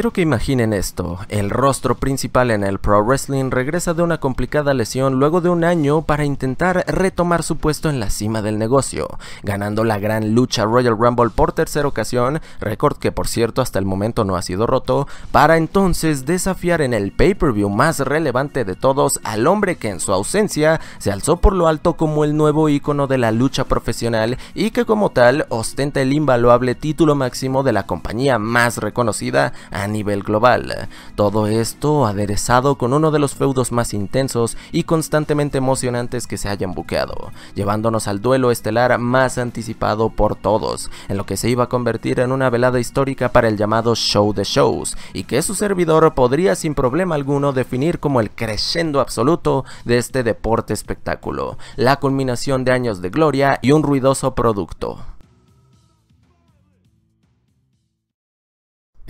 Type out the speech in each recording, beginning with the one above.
Quiero que imaginen esto, el rostro principal en el pro wrestling regresa de una complicada lesión luego de un año para intentar retomar su puesto en la cima del negocio, ganando la gran lucha Royal Rumble por tercera ocasión, récord que por cierto hasta el momento no ha sido roto, para entonces desafiar en el pay-per-view más relevante de todos al hombre que en su ausencia se alzó por lo alto como el nuevo ícono de la lucha profesional y que como tal ostenta el invaluable título máximo de la compañía más reconocida nivel global. Todo esto aderezado con uno de los feudos más intensos y constantemente emocionantes que se hayan buqueado, llevándonos al duelo estelar más anticipado por todos, en lo que se iba a convertir en una velada histórica para el llamado Show de Shows, y que su servidor podría sin problema alguno definir como el crescendo absoluto de este deporte espectáculo, la culminación de años de gloria y un ruidoso producto.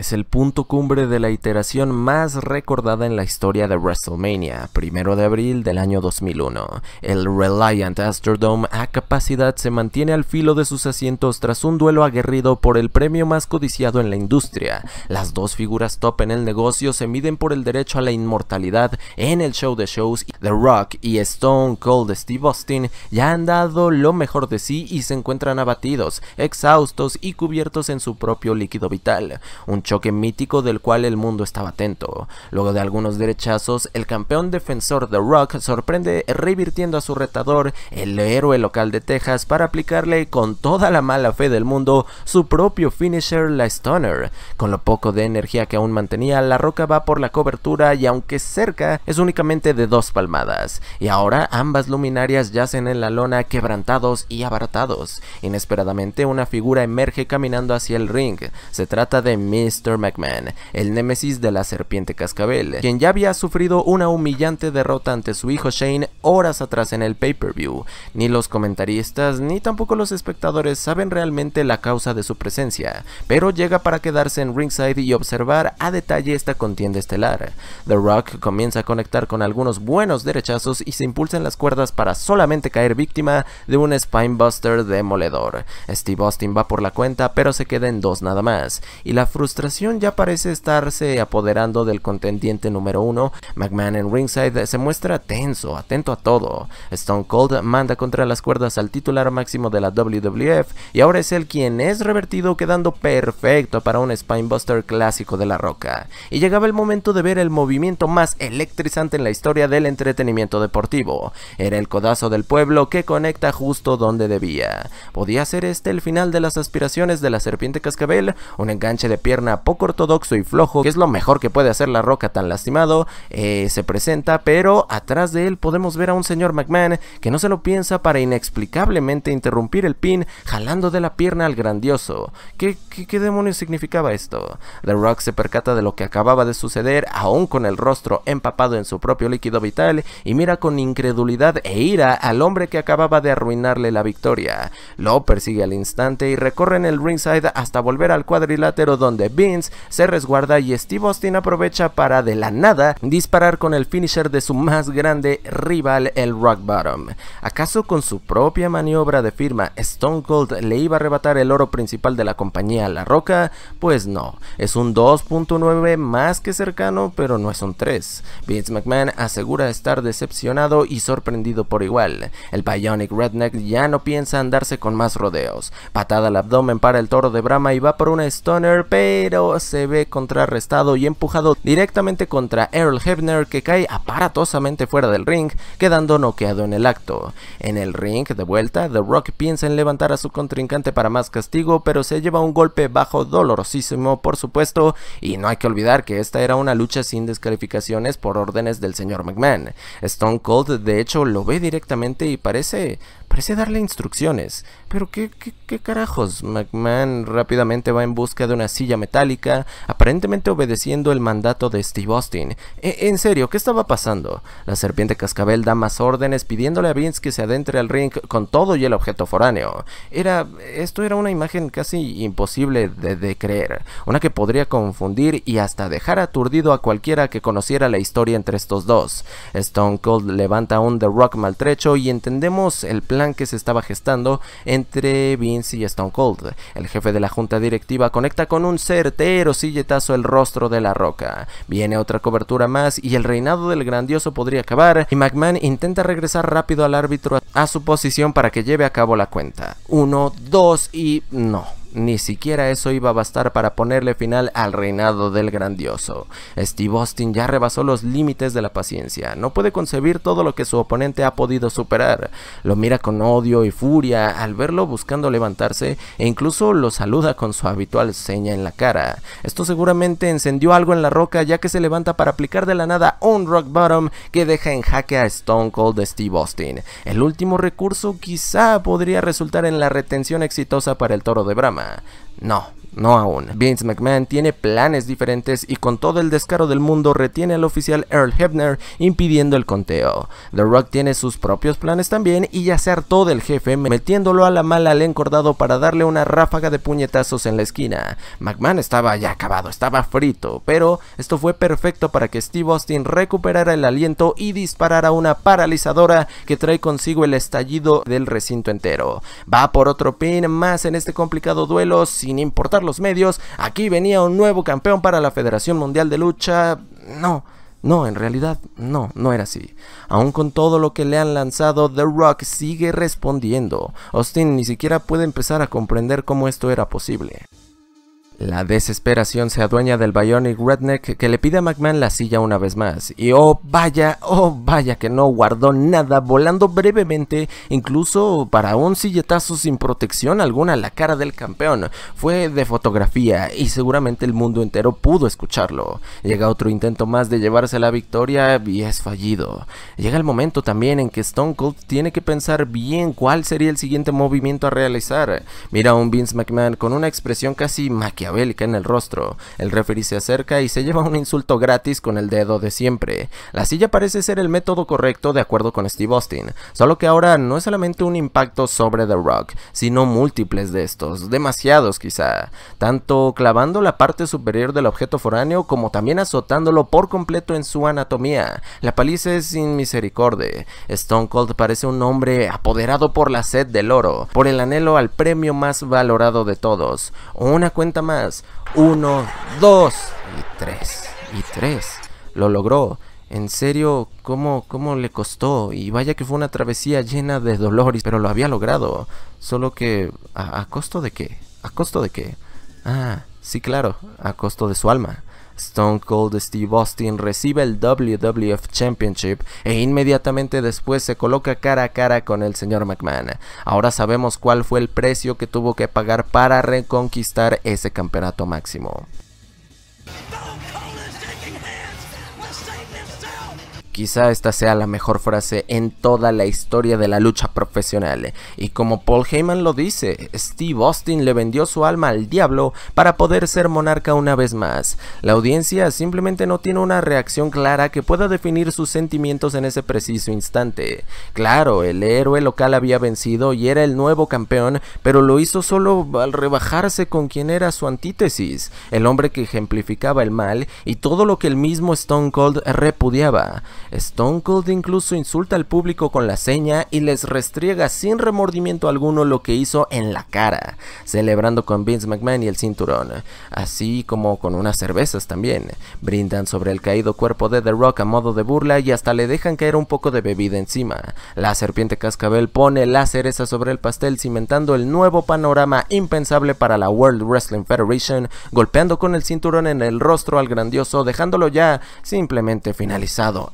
Es el punto cumbre de la iteración más recordada en la historia de WrestleMania, primero de abril del año 2001. El Reliant Astrodome a capacidad se mantiene al filo de sus asientos tras un duelo aguerrido por el premio más codiciado en la industria. Las dos figuras top en el negocio se miden por el derecho a la inmortalidad en el show de shows. The Rock y Stone Cold Steve Austin ya han dado lo mejor de sí y se encuentran abatidos, exhaustos y cubiertos en su propio líquido vital. Un choque mítico del cual el mundo estaba atento. Luego de algunos derechazos, el campeón defensor The Rock sorprende revirtiendo a su retador, el héroe local de Texas, para aplicarle con toda la mala fe del mundo su propio finisher, la Stunner. Con lo poco de energía que aún mantenía, la roca va por la cobertura y aunque cerca, es únicamente de dos palmadas. Y ahora ambas luminarias yacen en la lona quebrantados y abaratados. Inesperadamente una figura emerge caminando hacia el ring. Se trata de Miss Mr. McMahon, el némesis de la serpiente cascabel, quien ya había sufrido una humillante derrota ante su hijo Shane horas atrás en el pay-per-view. Ni los comentaristas ni tampoco los espectadores saben realmente la causa de su presencia, pero llega para quedarse en ringside y observar a detalle esta contienda estelar. The Rock comienza a conectar con algunos buenos derechazos y se impulsa en las cuerdas para solamente caer víctima de un spinebuster demoledor. Steve Austin va por la cuenta pero se queda en dos nada más, y la frustración ya parece estarse apoderando del contendiente número uno. McMahon en ringside se muestra tenso, atento a todo. Stone Cold manda contra las cuerdas al titular máximo de la WWF y ahora es él quien es revertido quedando perfecto para un Spinebuster clásico de la roca. Y llegaba el momento de ver el movimiento más electrizante en la historia del entretenimiento deportivo. Era el codazo del pueblo que conecta justo donde debía. ¿Podía ser este el final de las aspiraciones de la serpiente cascabel? Un enganche de pierna poco ortodoxo y flojo, que es lo mejor que puede hacer la Roca tan lastimado, eh, se presenta, pero atrás de él podemos ver a un señor McMahon que no se lo piensa para inexplicablemente interrumpir el pin jalando de la pierna al grandioso. ¿Qué, qué, demonios significaba esto? The Rock se percata de lo que acababa de suceder, aún con el rostro empapado en su propio líquido vital, y mira con incredulidad e ira al hombre que acababa de arruinarle la victoria. Lo persigue al instante y recorre en el ringside hasta volver al cuadrilátero donde Vince se resguarda y Steve Austin aprovecha para de la nada disparar con el finisher de su más grande rival, el Rock Bottom. ¿Acaso con su propia maniobra de firma Stone Cold le iba a arrebatar el oro principal de la compañía La Roca? Pues no, es un 2.9 más que cercano, pero no es un 3. Vince McMahon asegura estar decepcionado y sorprendido por igual. El Bionic Redneck ya no piensa andarse con más rodeos. Patada al abdomen para el toro de Brahma y va por una Stoner, pero pero se ve contrarrestado y empujado directamente contra Earl Hebner que cae aparatosamente fuera del ring, quedando noqueado en el acto. En el ring, de vuelta, The Rock piensa en levantar a su contrincante para más castigo, pero se lleva un golpe bajo dolorosísimo, por supuesto, y no hay que olvidar que esta era una lucha sin descalificaciones por órdenes del señor McMahon. Stone Cold, de hecho, lo ve directamente y parece Parece darle instrucciones. Pero qué, carajos. McMahon rápidamente va en busca de una silla metálica, aparentemente obedeciendo el mandato de Steve Austin. E, en serio, ¿qué estaba pasando? La serpiente cascabel da más órdenes pidiéndole a Vince que se adentre al ring con todo y el objeto foráneo. Era. esto era una imagen casi imposible de, de creer. Una que podría confundir y hasta dejar aturdido a cualquiera que conociera la historia entre estos dos. Stone Cold levanta un The Rock maltrecho y entendemos el plan que se estaba gestando entre Vince y Stone Cold. El jefe de la junta directiva conecta con un certero silletazo el rostro de la roca. Viene otra cobertura más y el reinado del grandioso podría acabar y McMahon intenta regresar rápido al árbitro a su posición para que lleve a cabo la cuenta. Uno, dos y no ni siquiera eso iba a bastar para ponerle final al reinado del grandioso. Steve Austin ya rebasó los límites de la paciencia, no puede concebir todo lo que su oponente ha podido superar. Lo mira con odio y furia al verlo buscando levantarse e incluso lo saluda con su habitual seña en la cara. Esto seguramente encendió algo en la roca ya que se levanta para aplicar de la nada un rock bottom que deja en jaque a Stone Cold Steve Austin. El último recurso quizá podría resultar en la retención exitosa para el toro de Brahma Não. no no aún. Vince McMahon tiene planes diferentes y con todo el descaro del mundo retiene al oficial Earl Hebner impidiendo el conteo. The Rock tiene sus propios planes también y ya se hartó del jefe metiéndolo a la mala al encordado para darle una ráfaga de puñetazos en la esquina. McMahon estaba ya acabado, estaba frito, pero esto fue perfecto para que Steve Austin recuperara el aliento y disparara una paralizadora que trae consigo el estallido del recinto entero. Va por otro pin más en este complicado duelo sin importar los medios, aquí venía un nuevo campeón para la Federación Mundial de Lucha. No, no, en realidad no, no era así. Aún con todo lo que le han lanzado, The Rock sigue respondiendo. Austin ni siquiera puede empezar a comprender cómo esto era posible. La desesperación se adueña del Bionic Redneck que le pide a McMahon la silla una vez más. Y oh vaya, oh vaya que no guardó nada, volando brevemente, incluso para un silletazo sin protección alguna la cara del campeón. Fue de fotografía y seguramente el mundo entero pudo escucharlo. Llega otro intento más de llevarse la victoria y es fallido. Llega el momento también en que Stone Cold tiene que pensar bien cuál sería el siguiente movimiento a realizar. Mira a un Vince McMahon con una expresión casi maquiavélica bélica en el rostro. El referee se acerca y se lleva un insulto gratis con el dedo de siempre. La silla parece ser el método correcto de acuerdo con Steve Austin, solo que ahora no es solamente un impacto sobre The Rock, sino múltiples de estos, demasiados quizá, tanto clavando la parte superior del objeto foráneo como también azotándolo por completo en su anatomía. La paliza es sin misericordia. Stone Cold parece un hombre apoderado por la sed del oro, por el anhelo al premio más valorado de todos, una cuenta más uno, dos y tres. Y tres. Lo logró. En serio, ¿cómo, cómo le costó. Y vaya que fue una travesía llena de dolores, pero lo había logrado. Solo que... ¿A, a costo de qué? ¿A costo de qué? Ah, sí, claro, a costo de su alma. Stone Cold Steve Austin recibe el WWF Championship e inmediatamente después se coloca cara a cara con el señor McMahon. Ahora sabemos cuál fue el precio que tuvo que pagar para reconquistar ese campeonato máximo. Quizá esta sea la mejor frase en toda la historia de la lucha profesional. Y como Paul Heyman lo dice, Steve Austin le vendió su alma al diablo para poder ser monarca una vez más. La audiencia simplemente no tiene una reacción clara que pueda definir sus sentimientos en ese preciso instante. Claro, el héroe local había vencido y era el nuevo campeón, pero lo hizo solo al rebajarse con quien era su antítesis, el hombre que ejemplificaba el mal y todo lo que el mismo Stone Cold repudiaba. Stone Cold incluso insulta al público con la seña y les restriega sin remordimiento alguno lo que hizo en la cara, celebrando con Vince McMahon y el cinturón, así como con unas cervezas también. Brindan sobre el caído cuerpo de The Rock a modo de burla y hasta le dejan caer un poco de bebida encima. La serpiente cascabel pone la cereza sobre el pastel cimentando el nuevo panorama impensable para la World Wrestling Federation, golpeando con el cinturón en el rostro al grandioso, dejándolo ya simplemente finalizado,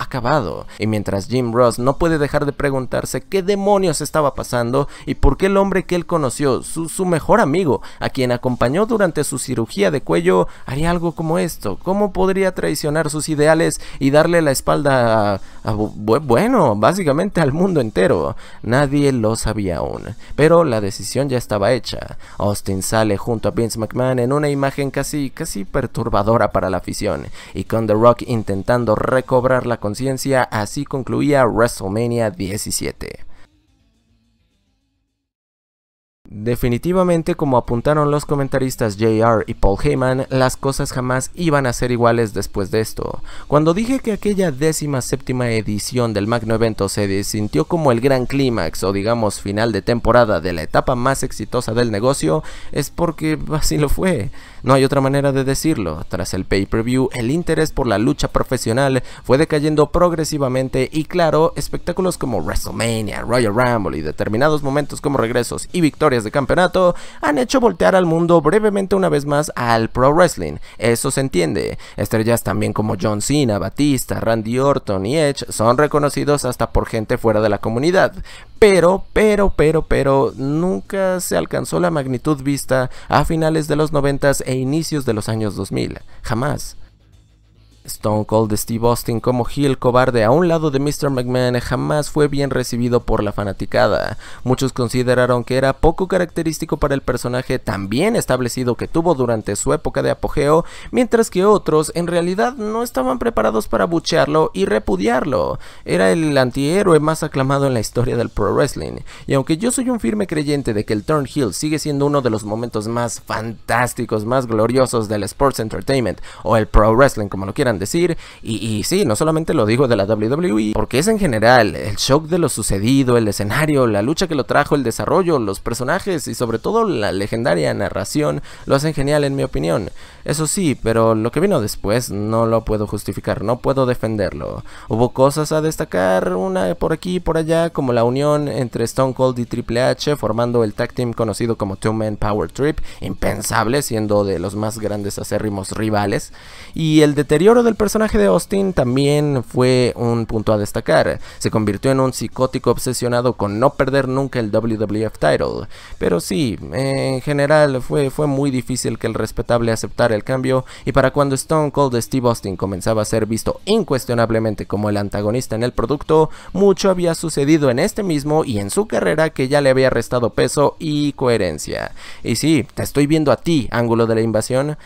y mientras Jim Ross no puede dejar de preguntarse qué demonios estaba pasando y por qué el hombre que él conoció, su, mejor amigo, a quien acompañó durante su cirugía de cuello, haría algo como esto. ¿Cómo podría traicionar sus ideales y darle la espalda a, bueno, básicamente al mundo entero? Nadie lo sabía aún, pero la decisión ya estaba hecha. Austin sale junto a Vince McMahon en una imagen casi, casi perturbadora para la afición, y con The Rock intentando recobrar la conciencia así concluía WrestleMania 17. Definitivamente, como apuntaron los comentaristas JR y Paul Heyman, las cosas jamás iban a ser iguales después de esto. Cuando dije que aquella décima séptima edición del magno evento se sintió como el gran clímax o digamos final de temporada de la etapa más exitosa del negocio, es porque así lo fue. No hay otra manera de decirlo. Tras el pay-per-view, el interés por la lucha profesional fue decayendo progresivamente y claro, espectáculos como WrestleMania, Royal Rumble y determinados momentos como regresos y victorias de campeonato han hecho voltear al mundo brevemente una vez más al pro wrestling. Eso se entiende. Estrellas también como John Cena, Batista, Randy Orton y Edge son reconocidos hasta por gente fuera de la comunidad. Pero, pero, pero, pero, nunca se alcanzó la magnitud vista a finales de los 90 e inicios de los años 2000. Jamás. Stone Cold Steve Austin como heel cobarde a un lado de Mr. McMahon jamás fue bien recibido por la fanaticada. Muchos consideraron que era poco característico para el personaje tan bien establecido que tuvo durante su época de apogeo, mientras que otros en realidad no estaban preparados para buchearlo y repudiarlo. Era el antihéroe más aclamado en la historia del pro wrestling. Y aunque yo soy un firme creyente de que el turn heel sigue siendo uno de los momentos más fantásticos, más gloriosos del sports entertainment o el pro wrestling como lo quieran decir. Y, y sí, no solamente lo digo de la WWE, porque es en general el shock de lo sucedido, el escenario, la lucha que lo trajo, el desarrollo, los personajes y sobre todo la legendaria narración lo hacen genial en mi opinión. Eso sí, pero lo que vino después no lo puedo justificar, no puedo defenderlo. Hubo cosas a destacar, una por aquí y por allá, como la unión entre Stone Cold y Triple H formando el tag team conocido como Two Man Power Trip, impensable siendo de los más grandes acérrimos rivales, y el deterioro del personaje de Austin también fue un punto a destacar. Se convirtió en un psicótico obsesionado con no perder nunca el WWF title. Pero sí, en general fue, fue muy difícil que el respetable aceptara el cambio y para cuando Stone Cold Steve Austin comenzaba a ser visto incuestionablemente como el antagonista en el producto, mucho había sucedido en este mismo y en su carrera que ya le había restado peso y coherencia. Y sí, te estoy viendo a ti, ángulo de la invasión,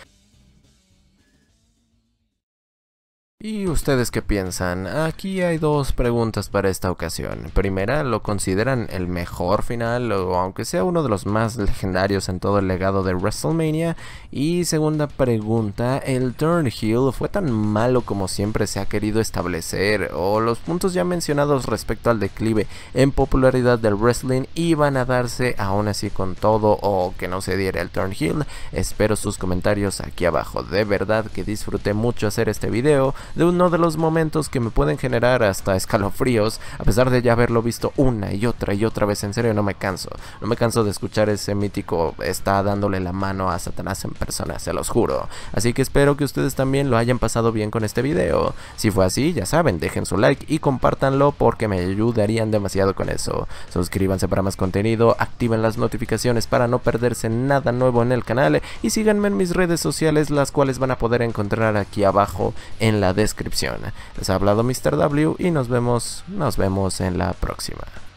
¿Y ustedes qué piensan? Aquí hay dos preguntas para esta ocasión. Primera, ¿lo consideran el mejor final o aunque sea uno de los más legendarios en todo el legado de WrestleMania? Y segunda pregunta, ¿el turn heel fue tan malo como siempre se ha querido establecer? ¿O los puntos ya mencionados respecto al declive en popularidad del wrestling iban a darse aún así con todo o que no se diera el turn Hill? Espero sus comentarios aquí abajo. De verdad que disfruté mucho hacer este video de uno de los momentos que me pueden generar hasta escalofríos, a pesar de ya haberlo visto una y otra y otra vez. En serio, no me canso. No me canso de escuchar ese mítico está dándole la mano a Satanás en persona, se los juro. Así que espero que ustedes también lo hayan pasado bien con este video. Si fue así, ya saben, dejen su like y compártanlo porque me ayudarían demasiado con eso. Suscríbanse para más contenido, activen las notificaciones para no perderse nada nuevo en el canal y síganme en mis redes sociales las cuales van a poder encontrar aquí abajo en la descripción. Les ha hablado Mr. W y nos vemos, nos vemos en la próxima.